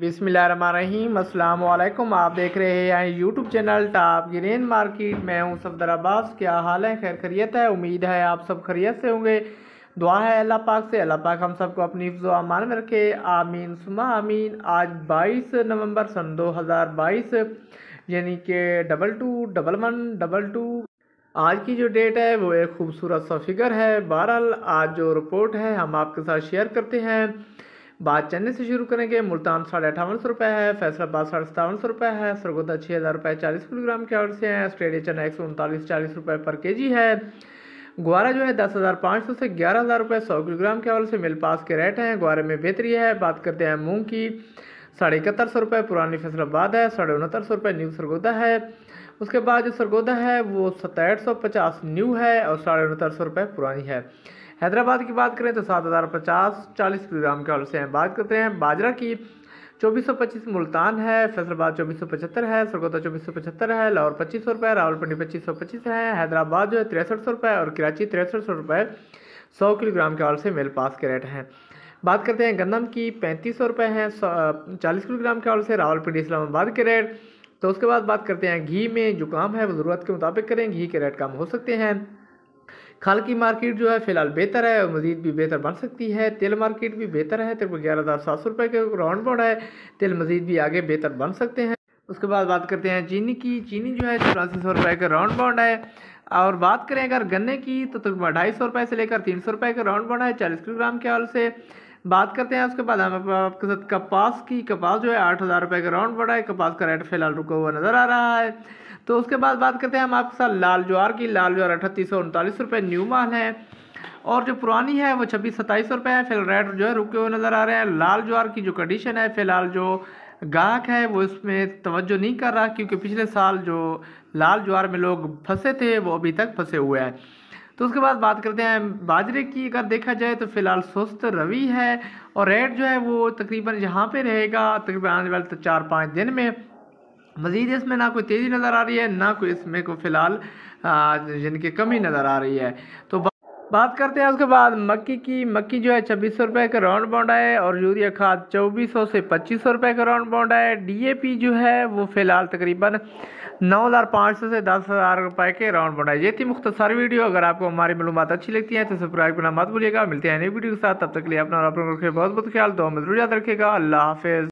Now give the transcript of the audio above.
बिसमीम अल्लाम आप देख रहे हैं YouTube channel top grain market मैं हूं सफदर अब्बास क्या हाल है खैर खरीत है उम्मीद है आप सब खरीत से होंगे दुआ है अल्लाह पाक से अल्लाह पाक हम सबको अपनी हिफ्ज़ अमान में रखे आमीन सुमा आमीन आज 22 नवंबर सन 2022 यानी कि double two double one double two आज की जो डेट है वो एक खूबसूरत सा फिगर है बहरहाल आज जो रिपोर्ट है हम आपके साथ शेयर करते हैं बाद चेन्नई से शुरू करेंगे मुल्तान साढ़े अठावन सौ रुपये है फैसलाबाद साढ़े सतावन सौ रुपये है सरगोदा छः हज़ार रुपये चालीस किलोग्राम के और से हैं ऑस्ट्रेलिया चेन्नई एक सौ उनतालीस चालीस रुपये पर के जी है ग्वारा जो है दस हज़ार पाँच सौ से ग्यारह हज़ार रुपये सौ किलोग्राम के और से मिल पास के रेट हैं ग्वारे में बेहतरी है बात करते हैं मूँग की साढ़े इकहत्तर सौ रुपये पुरानी फैसलाबाद है साढ़े उनहत्तर सौ रुपये न्यू सरगोदा है उसके बाद जो सरगोदा है वो सतहठ सौ पचास न्यू है और साढ़े उनहत्तर सौ रुपये पुरानी है हैदराबाद की बात करें तो सात हज़ार पचास चालीस किलोग्राम के हवाले से हैं बात करते हैं बाजरा की चौबीस सौ पच्चीस मुल्तान है फैसलाबाद चौबीस सौ पचहत्तर है सरगोदा चौबीस सौ पचहत्तर है लाहौर पच्चीस सौ रुपये रावलपिंडी पच्चीस सौ पच्चीस है हैदराबाद जो है तिरसठ सौ रुपये और कराची तिरसठ सौ रुपये सौ किलोग्राम के हवाले से मेल पास के रेट हैं बात करते हैं गंदम की पैंतीस सौ रुपये हैं चालीस किलोग्राम के हवाले से रावलपिंडी इस्लामाबाद के रेट तो उसके बाद बात करते हैं घी में जो काम है वो ज़रूरत के मुताबिक करें घी के रेट कम हो सकते हैं खाल की मार्केट जो है फिलहाल बेहतर है और मजीद भी बेहतर बन सकती है तेल मार्केट भी बेहतर है तेल ग्यारह हज़ार सात सौ रुपये के राउंड बोर्ड है तेल मजीद भी आगे बेहतर बन सकते हैं उसके बाद बात करते हैं चीनी की चीनी जो है चौरासी सौ रुपये का राउंड बाउंड है और बात करें अगर गन्ने की तो तकरीबन ढाई सौ रुपये से लेकर तीन सौ रुपये का राउंड बाउंड है चालीस किलोग्राम के हाल से बात करते हैं उसके बाद हम आपके साथ कपास की कपास जो है आठ हज़ार रुपये का राउंड बढ़ा है कपास का रेट फिलहाल रुका हुआ नज़र आ रहा है तो उसके बाद बात करते हैं हम आपके साथ लाल ज्वार की लाल ज्वार अठतीस सौ उनतालीस रुपये न्यू माल है और जो पुरानी है वो छब्बीस सत्ताईस सौ रुपये है फिलहाल रेट जो है रुके हुए नज़र आ रहे हैं लाल ज्वार की जो कंडीशन है फिलहाल जो गाहक है वो इसमें तवज्जो नहीं कर रहा क्योंकि पिछले साल जो लाल ज्वार में लोग फंसे थे वो अभी तक फंसे हुए हैं तो उसके बाद बात करते हैं बाजरे की अगर देखा जाए तो फिलहाल सुस्त रवि है और रेट जो है वो तकरीबन यहाँ पे रहेगा तकरीबन आने वाले तो चार पाँच दिन में मज़ीद इसमें ना कोई तेज़ी नज़र आ रही है ना कोई इसमें को फिलहाल जिनकी कमी नज़र आ रही है तो बात करते हैं उसके बाद मक्की की मक्की जो है छब्बीस सौ रुपये का राउंड बाउंड है और यूरिया खाद चौबीस सौ से पच्चीस सौ रुपये का राउंड बाउंड है डीएपी जो है वो फ़िलहाल तकरीबन नौ हज़ार पाँच सौ से दस हज़ार रुपये के राउंड बाउंड है ये थी मुख्तसर वीडियो अगर आपको हमारी मालूम अच्छी लगती है तो सब्सक्राइब करना मत भूलिएगा मिलते हैं नई वीडियो के साथ तब तक लिए अपना और अपने बहुत बहुत ख्याल दो जरूर याद रखेगा अल्लाह हाफिज़